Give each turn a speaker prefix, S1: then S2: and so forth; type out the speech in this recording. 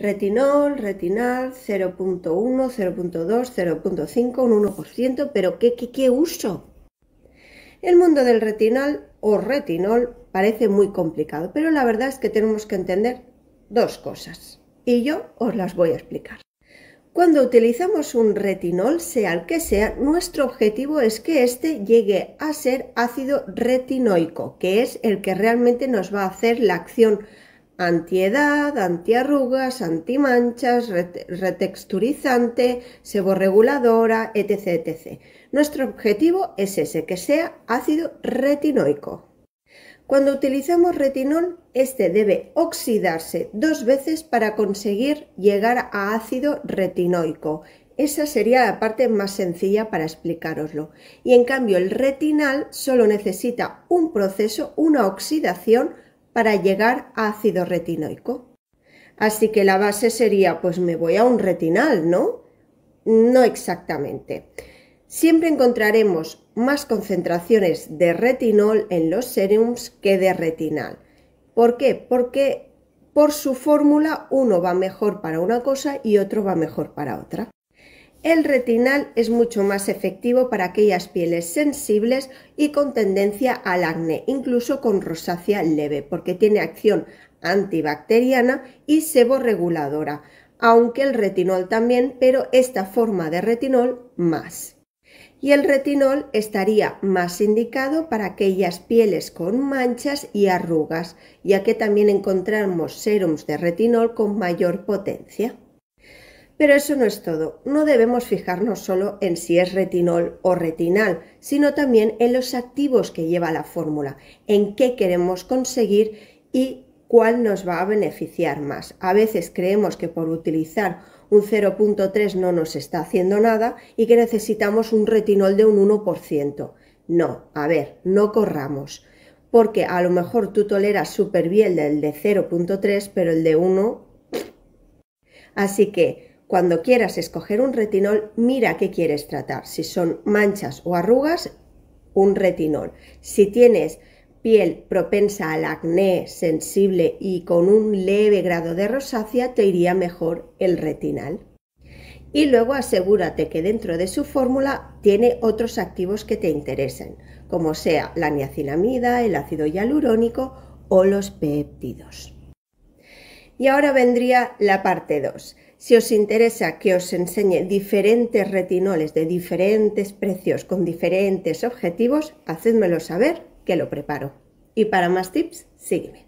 S1: retinol, retinal, 0.1, 0.2, 0.5, un 1%, pero ¿qué, qué, uso? El mundo del retinal o retinol parece muy complicado, pero la verdad es que tenemos que entender dos cosas y yo os las voy a explicar. Cuando utilizamos un retinol, sea el que sea, nuestro objetivo es que éste llegue a ser ácido retinoico, que es el que realmente nos va a hacer la acción antiedad, antiarrugas, antimanchas, retexturizante, seborreguladora, etc, etc. Nuestro objetivo es ese, que sea ácido retinoico. Cuando utilizamos retinol, este debe oxidarse dos veces para conseguir llegar a ácido retinoico. Esa sería la parte más sencilla para explicaroslo. Y en cambio el retinal solo necesita un proceso, una oxidación, para llegar a ácido retinoico. Así que la base sería, pues me voy a un retinal, ¿no? No exactamente. Siempre encontraremos más concentraciones de retinol en los serums que de retinal. ¿Por qué? Porque por su fórmula uno va mejor para una cosa y otro va mejor para otra. El retinal es mucho más efectivo para aquellas pieles sensibles y con tendencia al acné, incluso con rosácea leve, porque tiene acción antibacteriana y seborreguladora, aunque el retinol también, pero esta forma de retinol más. Y el retinol estaría más indicado para aquellas pieles con manchas y arrugas, ya que también encontramos serums de retinol con mayor potencia. Pero eso no es todo. No debemos fijarnos solo en si es retinol o retinal, sino también en los activos que lleva la fórmula, en qué queremos conseguir y cuál nos va a beneficiar más. A veces creemos que por utilizar un 0.3 no nos está haciendo nada y que necesitamos un retinol de un 1%. No, a ver, no corramos, porque a lo mejor tú toleras súper bien el de 0.3, pero el de 1... Así que cuando quieras escoger un retinol, mira qué quieres tratar. Si son manchas o arrugas, un retinol. Si tienes piel propensa al acné, sensible y con un leve grado de rosácea, te iría mejor el retinal. Y luego asegúrate que dentro de su fórmula tiene otros activos que te interesen, como sea la niacinamida, el ácido hialurónico o los péptidos. Y ahora vendría la parte 2 si os interesa que os enseñe diferentes retinoles de diferentes precios con diferentes objetivos, hacedmelo saber que lo preparo. Y para más tips, sígueme.